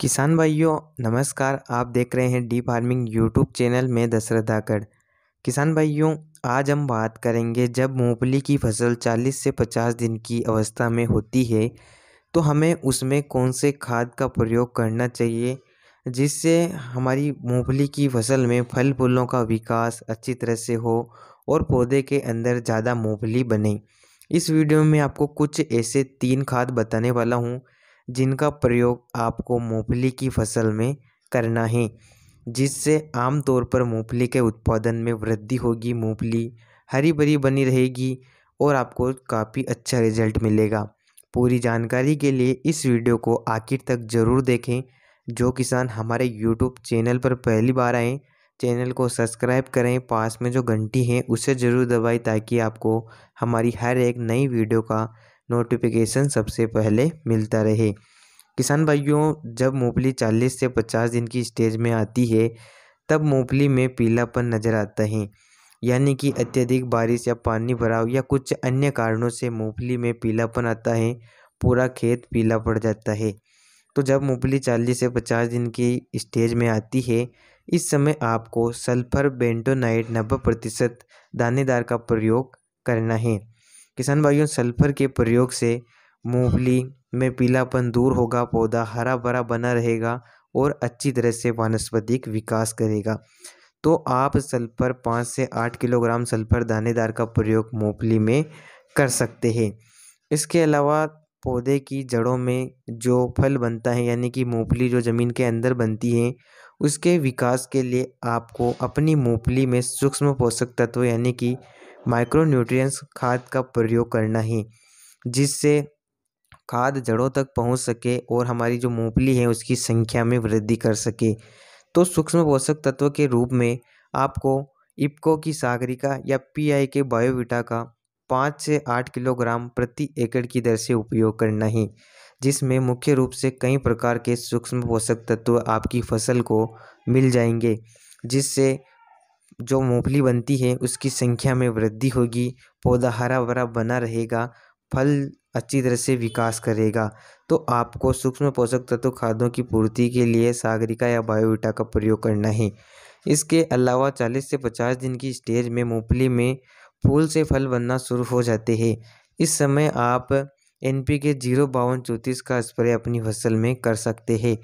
किसान भाइयों नमस्कार आप देख रहे हैं डी फार्मिंग यूट्यूब चैनल में दशरथा गढ़ किसान भाइयों आज हम बात करेंगे जब मूंगफली की फसल 40 से 50 दिन की अवस्था में होती है तो हमें उसमें कौन से खाद का प्रयोग करना चाहिए जिससे हमारी मूंगफली की फसल में फल फूलों का विकास अच्छी तरह से हो और पौधे के अंदर ज़्यादा मूंगफली बने इस वीडियो में आपको कुछ ऐसे तीन खाद बताने वाला हूँ जिनका प्रयोग आपको मूंगफली की फसल में करना है जिससे आमतौर पर मूंगफली के उत्पादन में वृद्धि होगी मूंगफली हरी भरी बनी रहेगी और आपको काफ़ी अच्छा रिजल्ट मिलेगा पूरी जानकारी के लिए इस वीडियो को आखिर तक ज़रूर देखें जो किसान हमारे यूट्यूब चैनल पर पहली बार आएँ चैनल को सब्सक्राइब करें पास में जो घंटी है उसे ज़रूर दबाएं ताकि आपको हमारी हर एक नई वीडियो का नोटिफिकेशन सबसे पहले मिलता रहे किसान भाइयों जब मूंगफली 40 से 50 दिन की स्टेज में आती है तब मूंगफली में पीलापन नज़र आता है यानी कि अत्यधिक बारिश या पानी भराव या कुछ अन्य कारणों से मूंगफली में पीलापन आता है पूरा खेत पीला पड़ जाता है तो जब मूंगफली 40 से 50 दिन की स्टेज में आती है इस समय आपको सल्फर बेंटोनाइट नब्बे प्रतिशत दानेदार का प्रयोग करना है किसान भाइयों सल्फर के प्रयोग से मूंगफली में पीलापन दूर होगा पौधा हरा भरा बना रहेगा और अच्छी तरह से वनस्पतिक विकास करेगा तो आप सल्फर पाँच से आठ किलोग्राम सल्फर दानेदार का प्रयोग मूंगफली में कर सकते हैं इसके अलावा पौधे की जड़ों में जो फल बनता है यानी कि मूंगफली जो ज़मीन के अंदर बनती है उसके विकास के लिए आपको अपनी मूंगफली में सूक्ष्म पोषक तत्व यानी कि माइक्रोन्यूट्रिएंट्स खाद का प्रयोग करना है जिससे खाद जड़ों तक पहुंच सके और हमारी जो मूंगफली है उसकी संख्या में वृद्धि कर सके तो सूक्ष्म पोषक तत्व के रूप में आपको इप्को की सागरिका या पीआई के बायोविटा का पाँच से आठ किलोग्राम प्रति एकड़ की दर से उपयोग करना है जिसमें मुख्य रूप से कई प्रकार के सूक्ष्म पोषक तत्व आपकी फसल को मिल जाएंगे जिससे जो मूँगफली बनती है उसकी संख्या में वृद्धि होगी पौधा हरा भरा बना रहेगा फल अच्छी तरह से विकास करेगा तो आपको सूक्ष्म पोषक तत्व खादों की पूर्ति के लिए सागरिका या बायोविटा का प्रयोग करना है इसके अलावा चालीस से पचास दिन की स्टेज में मूँगफली में फूल से फल बनना शुरू हो जाते हैं इस समय आप एन पी के जीरो बावन चौंतीस का स्प्रे अपनी फसल में कर सकते हैं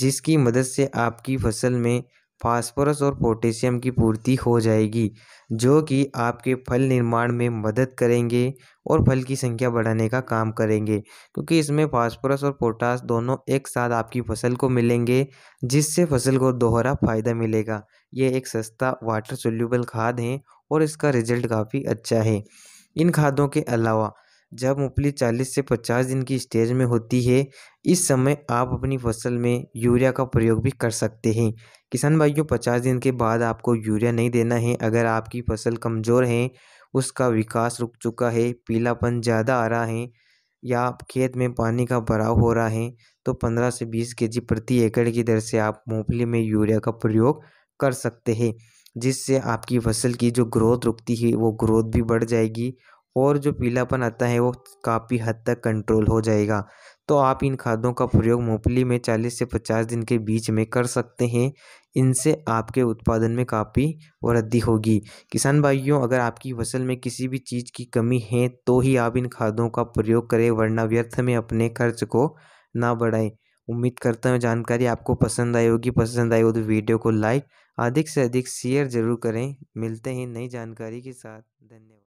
जिसकी मदद से आपकी फसल में फास्फोरस और पोटेशियम की पूर्ति हो जाएगी जो कि आपके फल निर्माण में मदद करेंगे और फल की संख्या बढ़ाने का काम करेंगे क्योंकि इसमें फास्फोरस और पोटास दोनों एक साथ आपकी फसल को मिलेंगे जिससे फसल को दोहरा फायदा मिलेगा ये एक सस्ता वाटर सोल्यूबल खाद है और इसका रिजल्ट काफ़ी अच्छा है इन खादों के अलावा जब मूंगफली चालीस से पचास दिन की स्टेज में होती है इस समय आप अपनी फसल में यूरिया का प्रयोग भी कर सकते हैं किसान भाइयों पचास दिन के बाद आपको यूरिया नहीं देना है अगर आपकी फसल कमज़ोर है उसका विकास रुक चुका है पीलापन ज़्यादा आ रहा है या खेत में पानी का भराव हो रहा है तो पंद्रह से बीस के जी प्रति एकड़ की दर से आप मूँगफली में यूरिया का प्रयोग कर सकते हैं जिससे आपकी फसल की जो ग्रोथ रुकती है वो ग्रोथ भी बढ़ जाएगी और जो पीलापन आता है वो काफ़ी हद तक कंट्रोल हो जाएगा तो आप इन खादों का प्रयोग मूंगफली में चालीस से पचास दिन के बीच में कर सकते हैं इनसे आपके उत्पादन में काफ़ी वृद्धि होगी किसान भाइयों अगर आपकी फसल में किसी भी चीज़ की कमी है तो ही आप इन खादों का प्रयोग करें वरना व्यर्थ में अपने खर्च को ना बढ़ाएं उम्मीद करता हूँ जानकारी आपको पसंद आई होगी पसंद आई हो तो वीडियो को लाइक अधिक से अधिक शेयर ज़रूर करें मिलते हैं नई जानकारी के साथ धन्यवाद